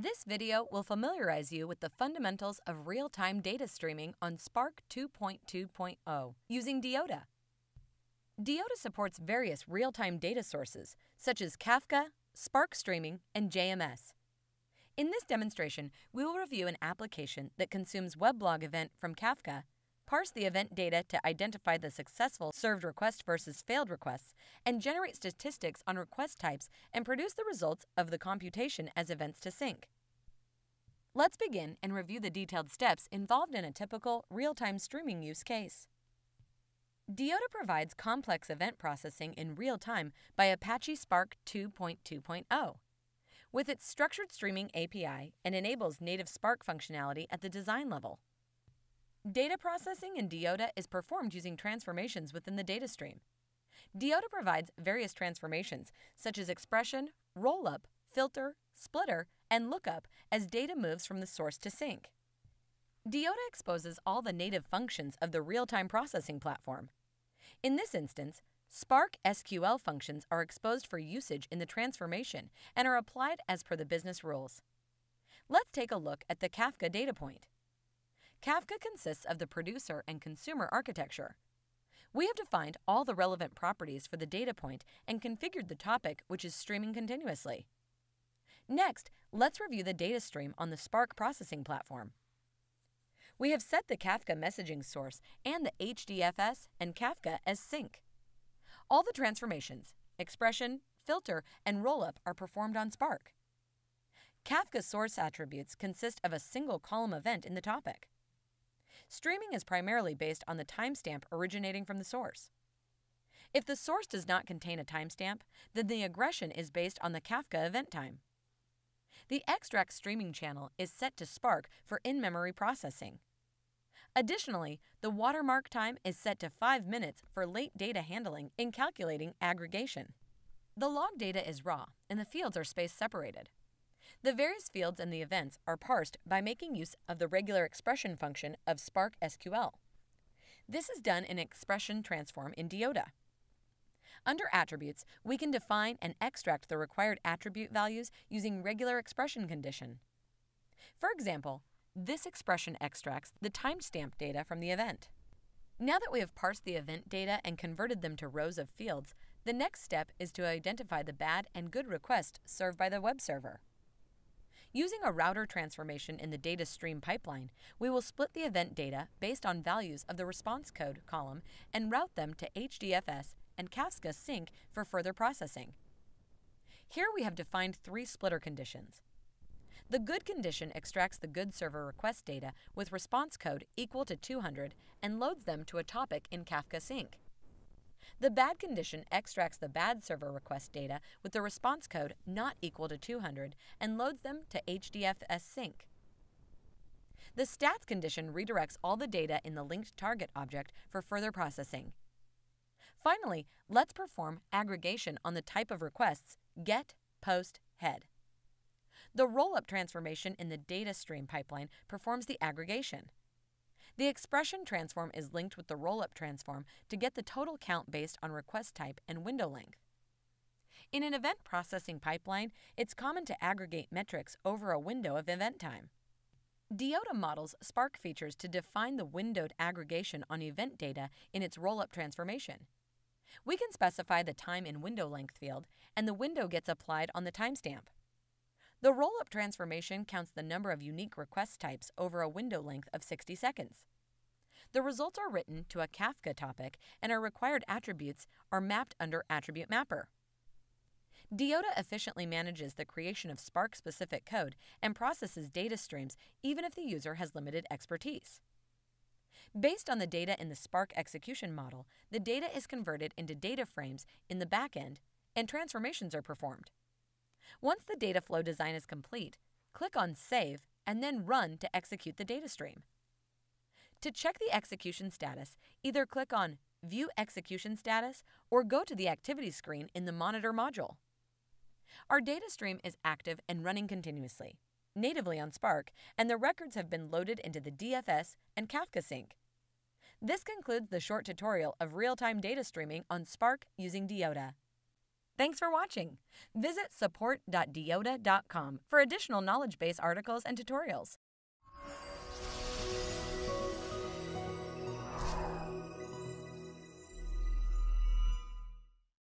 This video will familiarize you with the fundamentals of real-time data streaming on Spark 2.2.0 using Deota. Deota supports various real-time data sources, such as Kafka, Spark Streaming, and JMS. In this demonstration, we will review an application that consumes weblog event from Kafka parse the event data to identify the successful served request versus failed requests, and generate statistics on request types and produce the results of the computation as events to sync. Let's begin and review the detailed steps involved in a typical real-time streaming use case. Deota provides complex event processing in real time by Apache Spark 2.2.0 with its structured streaming API and enables native Spark functionality at the design level. Data processing in Deoda is performed using transformations within the data stream. Deoda provides various transformations, such as expression, rollup, filter, splitter, and lookup as data moves from the source to sync. Deoda exposes all the native functions of the real-time processing platform. In this instance, Spark SQL functions are exposed for usage in the transformation and are applied as per the business rules. Let's take a look at the Kafka data point. Kafka consists of the producer and consumer architecture. We have defined all the relevant properties for the data point and configured the topic, which is streaming continuously. Next, let's review the data stream on the Spark processing platform. We have set the Kafka messaging source and the HDFS and Kafka as sync. All the transformations, expression, filter, and rollup are performed on Spark. Kafka source attributes consist of a single column event in the topic. Streaming is primarily based on the timestamp originating from the source. If the source does not contain a timestamp, then the aggression is based on the Kafka event time. The extract streaming channel is set to Spark for in-memory processing. Additionally, the watermark time is set to 5 minutes for late data handling in calculating aggregation. The log data is raw, and the fields are space separated. The various fields and the events are parsed by making use of the regular expression function of Spark SQL. This is done in expression transform in Deoda. Under attributes, we can define and extract the required attribute values using regular expression condition. For example, this expression extracts the timestamp data from the event. Now that we have parsed the event data and converted them to rows of fields, the next step is to identify the bad and good requests served by the web server. Using a router transformation in the data stream pipeline, we will split the event data based on values of the response code column and route them to HDFS and Kafka Sync for further processing. Here we have defined three splitter conditions. The good condition extracts the good server request data with response code equal to 200 and loads them to a topic in Kafka Sync. The bad condition extracts the bad server request data with the response code not equal to 200 and loads them to HDFS sync. The stats condition redirects all the data in the linked target object for further processing. Finally, let's perform aggregation on the type of requests get, post, head. The rollup transformation in the data stream pipeline performs the aggregation. The expression transform is linked with the rollup transform to get the total count based on request type and window length. In an event processing pipeline, it's common to aggregate metrics over a window of event time. Deota models Spark features to define the windowed aggregation on event data in its rollup transformation. We can specify the time in window length field, and the window gets applied on the timestamp. The rollup transformation counts the number of unique request types over a window length of 60 seconds. The results are written to a Kafka topic and our required attributes are mapped under Attribute Mapper. Diota efficiently manages the creation of Spark specific code and processes data streams even if the user has limited expertise. Based on the data in the Spark execution model, the data is converted into data frames in the backend and transformations are performed. Once the data flow design is complete, click on Save and then Run to execute the data stream. To check the execution status, either click on View Execution Status or go to the Activity screen in the Monitor module. Our data stream is active and running continuously, natively on Spark, and the records have been loaded into the DFS and Kafka sync. This concludes the short tutorial of real-time data streaming on Spark using Deoda. Thanks for watching. Visit support.deoda.com for additional knowledge base articles and tutorials.